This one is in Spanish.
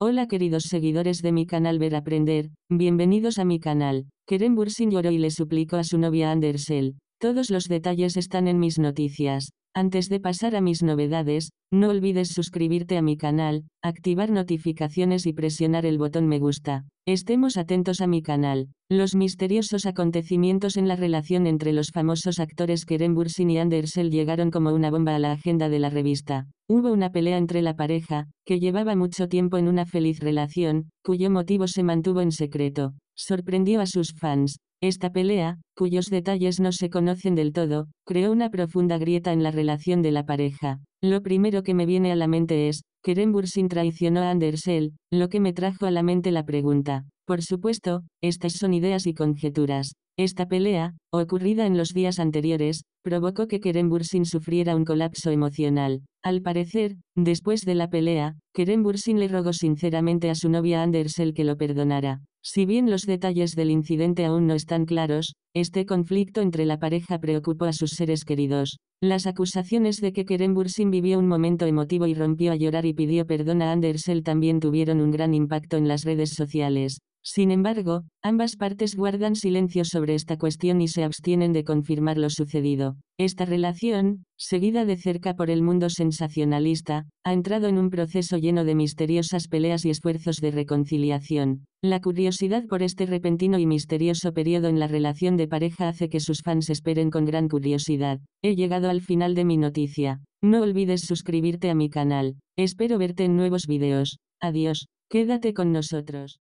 Hola queridos seguidores de mi canal Ver Aprender, bienvenidos a mi canal. Keren Bursin lloró y le suplico a su novia Andersel. Todos los detalles están en mis noticias. Antes de pasar a mis novedades, no olvides suscribirte a mi canal, activar notificaciones y presionar el botón me gusta. Estemos atentos a mi canal. Los misteriosos acontecimientos en la relación entre los famosos actores Keren Bursin y Andersel llegaron como una bomba a la agenda de la revista. Hubo una pelea entre la pareja, que llevaba mucho tiempo en una feliz relación, cuyo motivo se mantuvo en secreto. Sorprendió a sus fans. Esta pelea, cuyos detalles no se conocen del todo, creó una profunda grieta en la relación de la pareja. Lo primero que me viene a la mente es, que sin traicionó a Andersel, lo que me trajo a la mente la pregunta, por supuesto, estas son ideas y conjeturas. Esta pelea, ocurrida en los días anteriores, provocó que Kerem Bursin sufriera un colapso emocional. Al parecer, después de la pelea, Kerem Bursin le rogó sinceramente a su novia Andersel que lo perdonara. Si bien los detalles del incidente aún no están claros, este conflicto entre la pareja preocupó a sus seres queridos. Las acusaciones de que Kerem Bursin vivió un momento emotivo y rompió a llorar y pidió perdón a Andersel también tuvieron un gran impacto en las redes sociales. Sin embargo, ambas partes guardan silencio sobre esta cuestión y se abstienen de confirmar lo sucedido. Esta relación, seguida de cerca por el mundo sensacionalista, ha entrado en un proceso lleno de misteriosas peleas y esfuerzos de reconciliación. La curiosidad por este repentino y misterioso periodo en la relación de pareja hace que sus fans esperen con gran curiosidad. He llegado al final de mi noticia. No olvides suscribirte a mi canal. Espero verte en nuevos videos. Adiós. Quédate con nosotros.